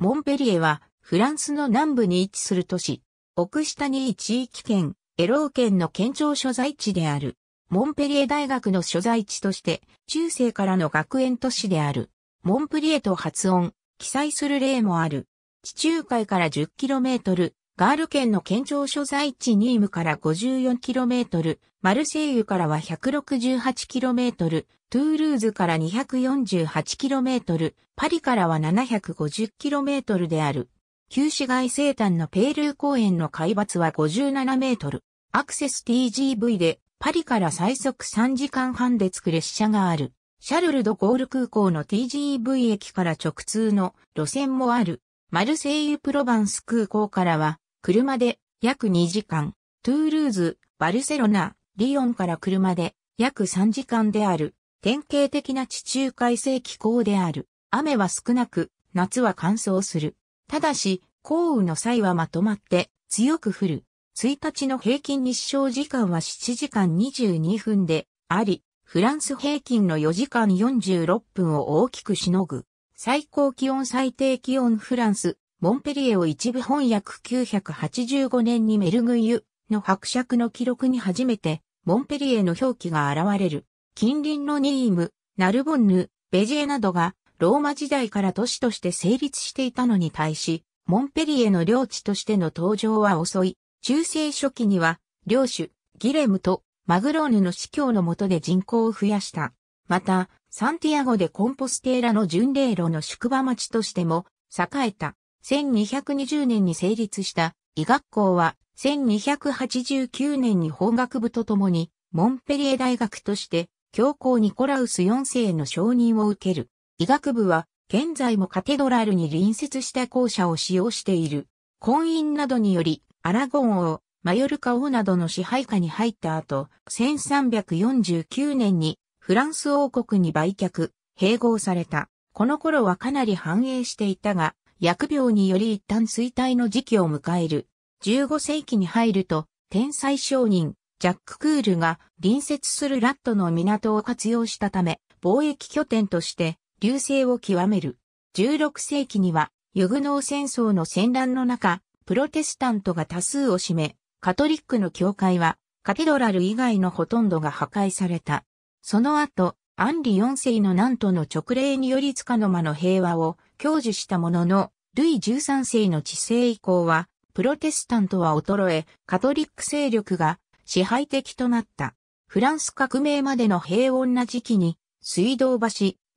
モンペリエは、フランスの南部に位置する都市、奥下に位地域圏、エロー県の県庁所在地である。モンペリエ大学の所在地として、中世からの学園都市である。モンプリエと発音、記載する例もある。地中海から 10km、ガール県の県庁所在地ニームから 54km、マルセイユからは 168km、トゥールーズから 248km、パリからは 750km である。旧市街西端のペールー公園の海抜は57メートル。アクセス TGV でパリから最速3時間半で着く列車がある。シャルルド・ゴール空港の TGV 駅から直通の路線もある。マルセイユ・プロバンス空港からは車で約2時間、トゥールーズ、バルセロナ、リヨンから車で約3時間である。典型的な地中海性気候である。雨は少なく、夏は乾燥する。ただし、降雨の際はまとまって強く降る。1日の平均日照時間は7時間22分であり、フランス平均の4時間46分を大きくしのぐ。最高気温最低気温フランス、モンペリエを一部翻訳985年にメルグユの伯爵の記録に初めて、モンペリエの表記が現れる。近隣のニーム、ナルボンヌ、ベジエなどが、ローマ時代から都市として成立していたのに対し、モンペリエの領地としての登場は遅い。中世初期には、領主、ギレムとマグローヌの司教の下で人口を増やした。また、サンティアゴでコンポステーラの巡礼路の宿場町としても栄えた。1220年に成立した医学校は1289年に法学部とともにモンペリエ大学として教皇ニコラウス4世の承認を受ける。医学部は現在もカテドラルに隣接した校舎を使用している。婚姻などによりアラゴン王、マヨルカ王などの支配下に入った後、1349年にフランス王国に売却、併合された。この頃はかなり繁栄していたが、疫病により一旦衰退の時期を迎える。15世紀に入ると、天才商人、ジャック・クールが隣接するラットの港を活用したため、貿易拠点として流星を極める。16世紀には、ユグノー戦争の戦乱の中、プロテスタントが多数を占め、カトリックの教会は、カテドラル以外のほとんどが破壊された。その後、アンリ4世の南都の直令によりつかの間の平和を享受したものの、ルイ13世の治世以降は、プロテスタントは衰え、カトリック勢力が支配的となった。フランス革命までの平穏な時期に、水道橋、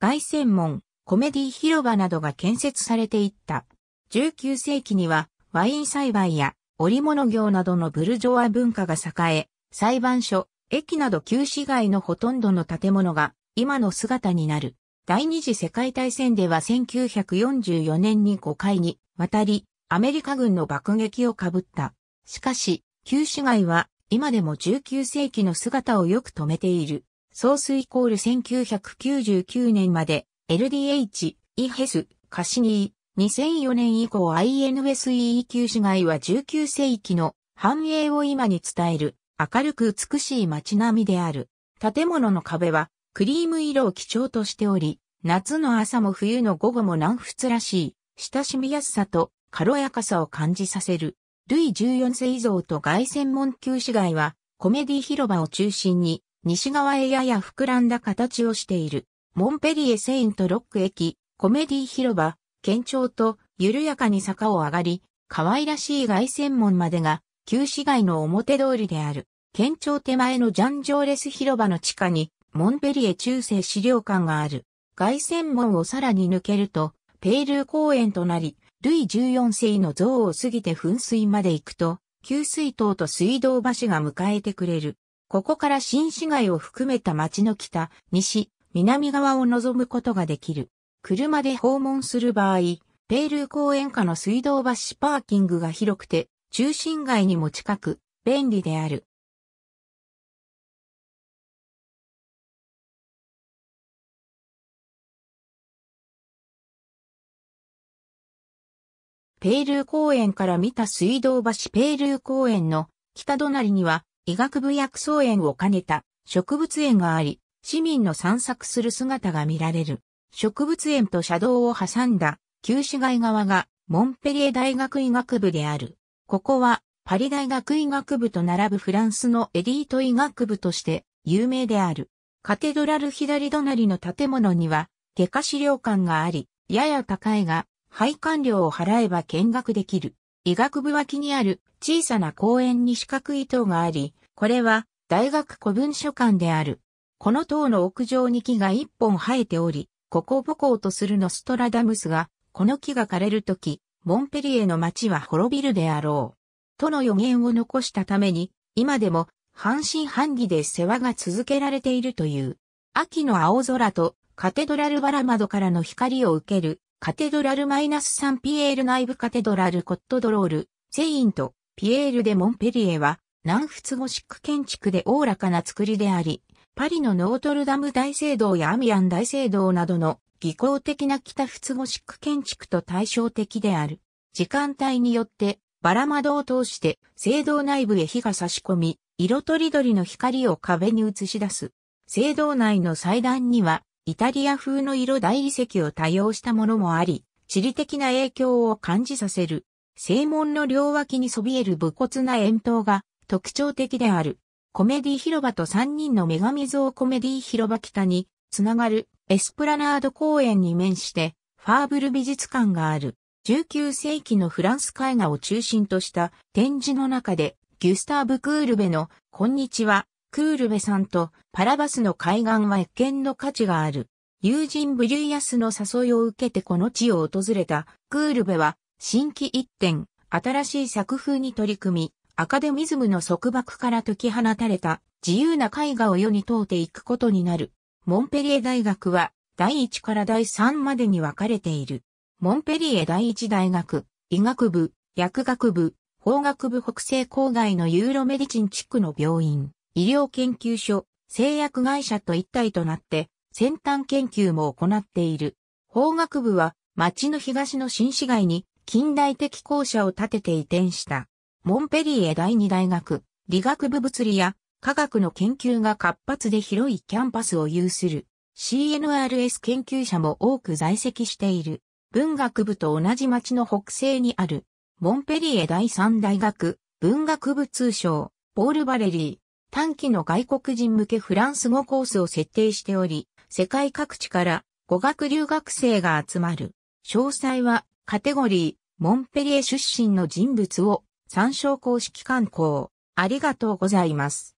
凱旋門、コメディ広場などが建設されていった。19世紀には、ワイン栽培や織物業などのブルジョワ文化が栄え、裁判所、駅など旧市街のほとんどの建物が今の姿になる。第二次世界大戦では1944年に5回に渡り、アメリカ軍の爆撃をかぶった。しかし、旧市街は今でも19世紀の姿をよく止めている。ソースイコール1999年まで LDH、イヘス、カシニー、2004年以降 INSEE 旧市街は19世紀の繁栄を今に伝える明るく美しい街並みである。建物の壁はクリーム色を基調としており、夏の朝も冬の午後も南仏らしい、親しみやすさと軽やかさを感じさせる。ルイ14世以上と外専門旧市街は、コメディ広場を中心に、西側へやや膨らんだ形をしている。モンペリエセイントロック駅、コメディ広場、県庁と緩やかに坂を上がり、可愛らしい外線門までが、旧市街の表通りである。県庁手前のジャンジョーレス広場の地下に、モンペリエ中世資料館がある。凱旋門をさらに抜けると、ペイルー公園となり、ルイ14世の像を過ぎて噴水まで行くと、給水塔と水道橋が迎えてくれる。ここから新市街を含めた町の北、西、南側を望むことができる。車で訪問する場合、ペイルー公園下の水道橋パーキングが広くて、中心街にも近く、便利である。ペールー公園から見た水道橋ペールー公園の北隣には医学部薬草園を兼ねた植物園があり、市民の散策する姿が見られる。植物園と車道を挟んだ旧市街側がモンペリエ大学医学部である。ここはパリ大学医学部と並ぶフランスのエリート医学部として有名である。カテドラル左隣の建物には外科資料館があり、やや高いが配管料を払えば見学できる。医学部脇にある小さな公園に四角い塔があり、これは大学古文書館である。この塔の屋上に木が一本生えており、ここ母校とするノストラダムスが、この木が枯れるとき、モンペリエの町は滅びるであろう。との予言を残したために、今でも半信半疑で世話が続けられているという。秋の青空とカテドラルバラ窓からの光を受けるカテドラルマイナサンピエール内部カテドラルコットドロール、セイント、ピエールデモンペリエは、南仏ゴシック建築でおおらかな造りであり、パリのノートルダム大聖堂やアミアン大聖堂などの技巧的な北仏ゴシック建築と対照的である。時間帯によって、バラ窓を通して聖堂内部へ火が差し込み、色とりどりの光を壁に映し出す。聖堂内の祭壇には、イタリア風の色大理石を多用したものもあり、地理的な影響を感じさせる。正門の両脇にそびえる武骨な円筒が特徴的である。コメディ広場と三人の女神像コメディ広場北につながるエスプラナード公園に面してファーブル美術館がある。19世紀のフランス絵画を中心とした展示の中でギュスターブ・クールベのこんにちはクールベさんとパラバスの海岸は一見の価値がある。友人ブリュイアスの誘いを受けてこの地を訪れたクールベは新規一点、新しい作風に取り組み、アカデミズムの束縛から解き放たれた自由な絵画を世に問うていくことになる。モンペリエ大学は第1から第3までに分かれている。モンペリエ第1大学、医学部、薬学部、法学部北西郊外のユーロメディチン地区の病院。医療研究所、製薬会社と一体となって先端研究も行っている。法学部は町の東の新市街に近代的校舎を建てて移転した。モンペリエ第二大学、理学部物理や科学の研究が活発で広いキャンパスを有する CNRS 研究者も多く在籍している。文学部と同じ町の北西にある、モンペリエ第三大学、文学部通称、ポール・バレリー。短期の外国人向けフランス語コースを設定しており、世界各地から語学留学生が集まる。詳細はカテゴリー、モンペリエ出身の人物を参照公式観光。ありがとうございます。